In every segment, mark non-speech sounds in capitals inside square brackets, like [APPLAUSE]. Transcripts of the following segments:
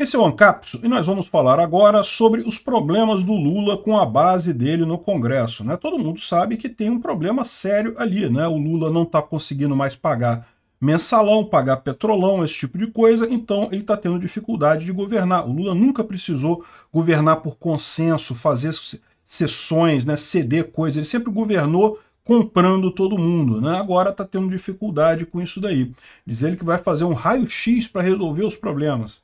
Esse é o Ancapso e nós vamos falar agora sobre os problemas do Lula com a base dele no Congresso. Né? Todo mundo sabe que tem um problema sério ali, né? O Lula não está conseguindo mais pagar mensalão, pagar petrolão, esse tipo de coisa, então ele está tendo dificuldade de governar. O Lula nunca precisou governar por consenso, fazer sessões, né, ceder coisas, ele sempre governou comprando todo mundo, né? agora está tendo dificuldade com isso daí. Diz ele que vai fazer um raio-x para resolver os problemas.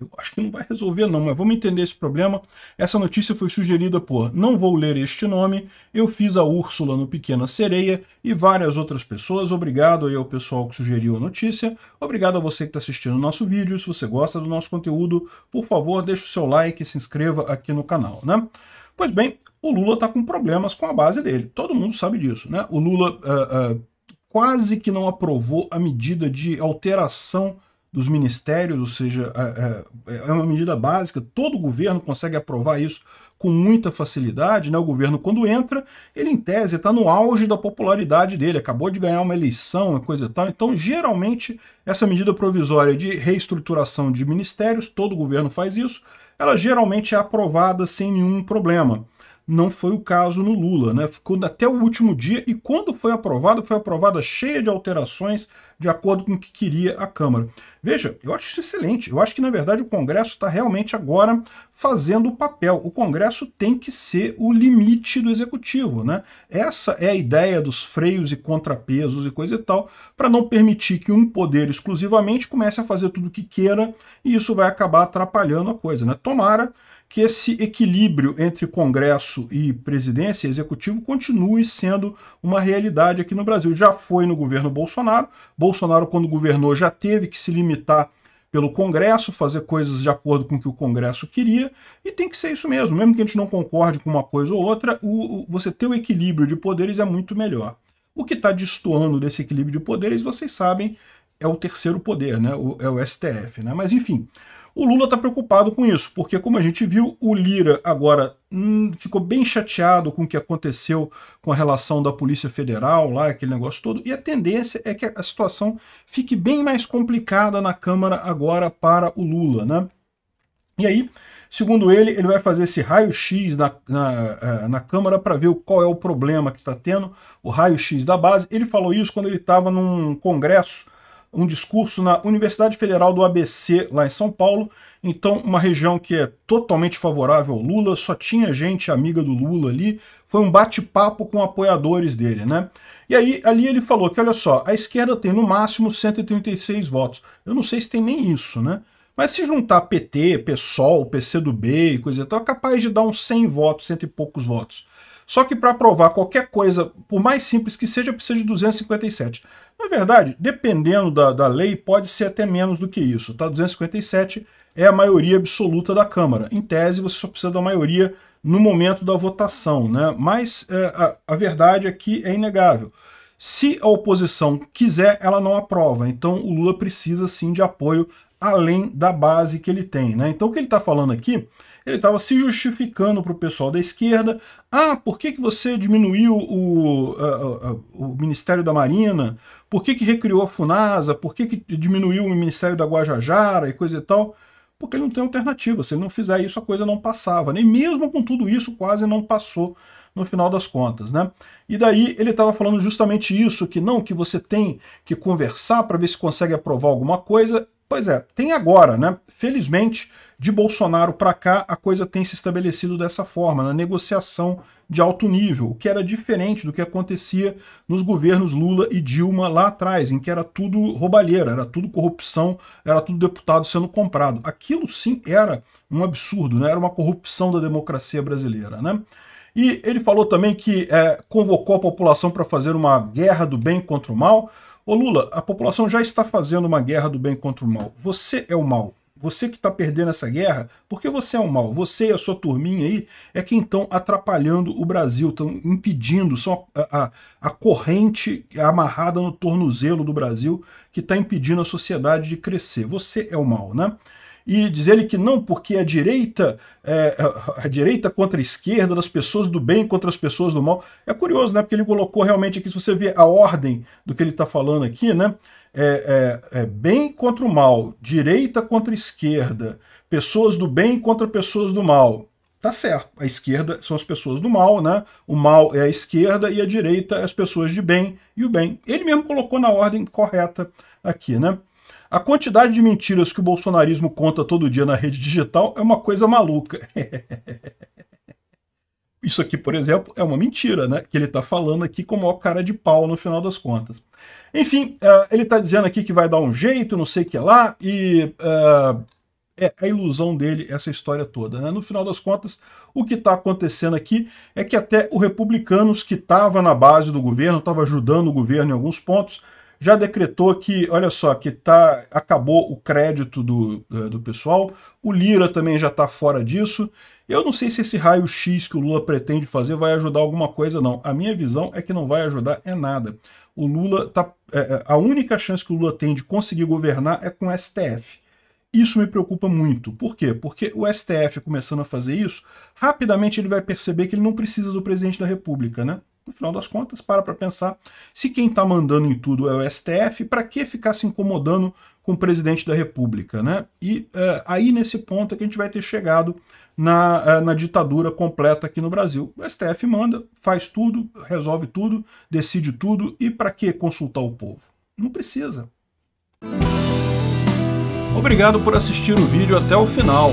Eu acho que não vai resolver não, mas vamos entender esse problema. Essa notícia foi sugerida por Não Vou Ler Este Nome, Eu Fiz a Úrsula no Pequena Sereia e várias outras pessoas. Obrigado aí ao pessoal que sugeriu a notícia. Obrigado a você que está assistindo o nosso vídeo. Se você gosta do nosso conteúdo, por favor, deixe o seu like e se inscreva aqui no canal, né? Pois bem, o Lula está com problemas com a base dele. Todo mundo sabe disso, né? O Lula uh, uh, quase que não aprovou a medida de alteração dos ministérios, ou seja, é, é, é uma medida básica, todo governo consegue aprovar isso com muita facilidade, né? O governo, quando entra, ele em tese está no auge da popularidade dele, acabou de ganhar uma eleição uma coisa e tal. Então, geralmente, essa medida provisória de reestruturação de ministérios, todo governo faz isso, ela geralmente é aprovada sem nenhum problema não foi o caso no Lula, né? Ficou até o último dia e quando foi aprovado, foi aprovada cheia de alterações de acordo com o que queria a Câmara. Veja, eu acho isso excelente. Eu acho que, na verdade, o Congresso está realmente agora fazendo o papel. O Congresso tem que ser o limite do Executivo, né? Essa é a ideia dos freios e contrapesos e coisa e tal, para não permitir que um poder exclusivamente comece a fazer tudo o que queira e isso vai acabar atrapalhando a coisa, né? Tomara que esse equilíbrio entre Congresso e presidência e executivo continue sendo uma realidade aqui no Brasil. Já foi no governo Bolsonaro. Bolsonaro, quando governou, já teve que se limitar pelo Congresso, fazer coisas de acordo com o que o Congresso queria, e tem que ser isso mesmo. Mesmo que a gente não concorde com uma coisa ou outra, o, o você ter o equilíbrio de poderes é muito melhor. O que está destoando desse equilíbrio de poderes, vocês sabem, é o terceiro poder, né? O, é o STF. Né? Mas, enfim, o Lula está preocupado com isso, porque, como a gente viu, o Lira agora hum, ficou bem chateado com o que aconteceu com a relação da Polícia Federal, lá, aquele negócio todo, e a tendência é que a situação fique bem mais complicada na Câmara agora para o Lula, né? E aí, segundo ele, ele vai fazer esse raio-x na, na, eh, na Câmara para ver qual é o problema que está tendo, o raio-x da base. Ele falou isso quando ele estava num congresso um discurso na Universidade Federal do ABC, lá em São Paulo. Então, uma região que é totalmente favorável ao Lula, só tinha gente amiga do Lula ali. Foi um bate-papo com apoiadores dele, né? E aí, ali ele falou que, olha só, a esquerda tem no máximo 136 votos. Eu não sei se tem nem isso, né? Mas se juntar PT, PSOL, PCdoB e coisa e tal, é capaz de dar uns 100 votos, cento e poucos votos. Só que para provar qualquer coisa, por mais simples que seja, precisa de 257. Na verdade, dependendo da, da lei, pode ser até menos do que isso. Tá? 257 é a maioria absoluta da Câmara. Em tese, você só precisa da maioria no momento da votação. Né? Mas é, a, a verdade aqui é, é inegável. Se a oposição quiser, ela não aprova. Então o Lula precisa sim de apoio além da base que ele tem. Né? Então o que ele está falando aqui, ele estava se justificando para o pessoal da esquerda. Ah, por que, que você diminuiu o, o Ministério da Marina? Por que, que recriou a FUNASA? Por que, que diminuiu o Ministério da Guajajara e coisa e tal? Porque ele não tem alternativa. Se ele não fizer isso, a coisa não passava. Nem né? mesmo com tudo isso, quase não passou no final das contas, né? E daí ele estava falando justamente isso, que não, que você tem que conversar para ver se consegue aprovar alguma coisa Pois é, tem agora, né? Felizmente, de Bolsonaro para cá, a coisa tem se estabelecido dessa forma, na negociação de alto nível, o que era diferente do que acontecia nos governos Lula e Dilma lá atrás, em que era tudo roubalheira, era tudo corrupção, era tudo deputado sendo comprado. Aquilo sim era um absurdo, né? Era uma corrupção da democracia brasileira, né? E ele falou também que é, convocou a população para fazer uma guerra do bem contra o mal, Ô Lula, a população já está fazendo uma guerra do bem contra o mal. Você é o mal. Você que está perdendo essa guerra, porque você é o mal. Você e a sua turminha aí é que estão atrapalhando o Brasil, estão impedindo, são a, a, a corrente amarrada no tornozelo do Brasil que está impedindo a sociedade de crescer. Você é o mal, né? e dizer ele que não, porque a direita, é, a direita contra a esquerda, das pessoas do bem contra as pessoas do mal. É curioso, né? Porque ele colocou realmente aqui, se você vê a ordem do que ele está falando aqui, né? É, é, é, bem contra o mal, direita contra esquerda, pessoas do bem contra pessoas do mal. Tá certo, a esquerda são as pessoas do mal, né? O mal é a esquerda e a direita é as pessoas de bem e o bem. Ele mesmo colocou na ordem correta aqui, né? A quantidade de mentiras que o bolsonarismo conta todo dia na rede digital é uma coisa maluca. [LAUGHS] Isso aqui, por exemplo, é uma mentira, né? Que ele está falando aqui como o cara de pau no final das contas. Enfim, uh, ele está dizendo aqui que vai dar um jeito, não sei o que lá, e uh, é a ilusão dele essa história toda, né? No final das contas, o que está acontecendo aqui é que até o Republicanos, que estava na base do governo, estava ajudando o governo em alguns pontos, já decretou que, olha só, que tá, acabou o crédito do, eh, do pessoal, o Lira também já está fora disso. Eu não sei se esse raio-x que o Lula pretende fazer vai ajudar alguma coisa, não. A minha visão é que não vai ajudar é nada. O Lula tá. É, a única chance que o Lula tem de conseguir governar é com o STF. Isso me preocupa muito. Por quê? Porque o STF começando a fazer isso, rapidamente ele vai perceber que ele não precisa do presidente da República, né? No final das contas, para para pensar, se quem está mandando em tudo é o STF, para que ficar se incomodando com o presidente da República? Né? E é, aí, nesse ponto, é que a gente vai ter chegado na, é, na ditadura completa aqui no Brasil. O STF manda, faz tudo, resolve tudo, decide tudo, e para que consultar o povo? Não precisa. Obrigado por assistir o vídeo até o final.